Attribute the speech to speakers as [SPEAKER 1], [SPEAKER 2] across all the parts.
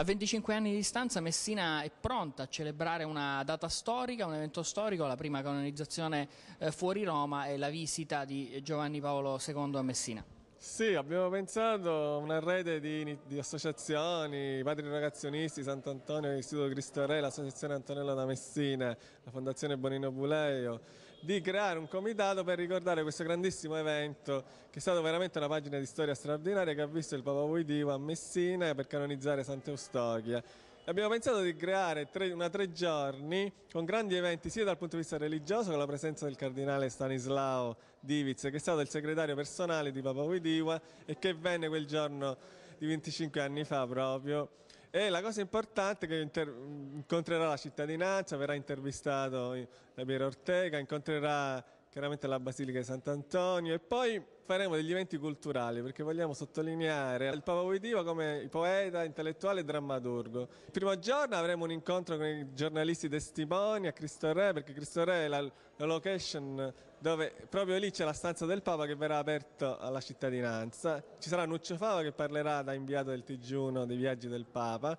[SPEAKER 1] A 25 anni di distanza Messina è pronta a celebrare una data storica, un evento storico, la prima canonizzazione eh, fuori Roma e la visita di Giovanni Paolo II a Messina.
[SPEAKER 2] Sì, abbiamo pensato a una rete di, di associazioni, Padri Ragazionisti, Sant'Antonio, l'Istituto Cristo Re, l'Associazione Antonella da Messina, la Fondazione Bonino Buleio, di creare un comitato per ricordare questo grandissimo evento che è stato veramente una pagina di storia straordinaria che ha visto il Papa Voidivo a Messina per canonizzare Sant'Eustochia abbiamo pensato di creare tre, una tre giorni con grandi eventi sia dal punto di vista religioso con la presenza del cardinale Stanislao Diviz che è stato il segretario personale di Papa Widiwa e che venne quel giorno di 25 anni fa proprio e la cosa importante è che inter- incontrerà la cittadinanza, verrà intervistato da Piero Ortega, incontrerà chiaramente la Basilica di Sant'Antonio e poi faremo degli eventi culturali perché vogliamo sottolineare il Papa Voitiva come poeta, intellettuale e drammaturgo. Il primo giorno avremo un incontro con i giornalisti testimoni a Cristo Re perché Cristo Re è la, la location dove proprio lì c'è la stanza del Papa che verrà aperta alla cittadinanza. Ci sarà Nuccio Fava che parlerà da inviato del Tigiuno dei viaggi del Papa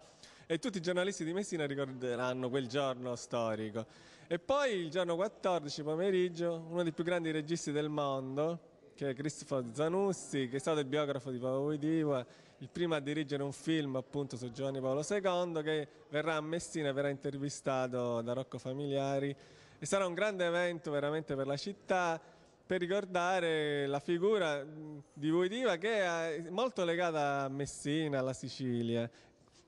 [SPEAKER 2] e tutti i giornalisti di Messina ricorderanno quel giorno storico. E poi il giorno 14 pomeriggio, uno dei più grandi registi del mondo, che è Christopher Zanussi, che è stato il biografo di Paolo Diva, il primo a dirigere un film appunto su Giovanni Paolo II, che verrà a Messina e verrà intervistato da Rocco Familiari. E sarà un grande evento veramente per la città, per ricordare la figura di Voidiva che è molto legata a Messina, alla Sicilia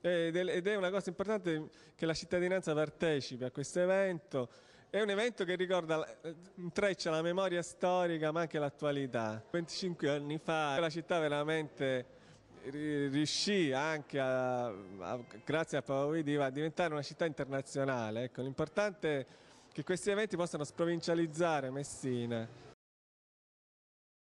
[SPEAKER 2] eh, ed è una cosa importante che la cittadinanza partecipi a questo evento. È un evento che ricorda, eh, intreccia la memoria storica ma anche l'attualità. 25 anni fa la città veramente riuscì anche, a, a, grazie a Paolo Vidiva, a diventare una città internazionale. Ecco, l'importante è che questi eventi possano sprovincializzare Messina.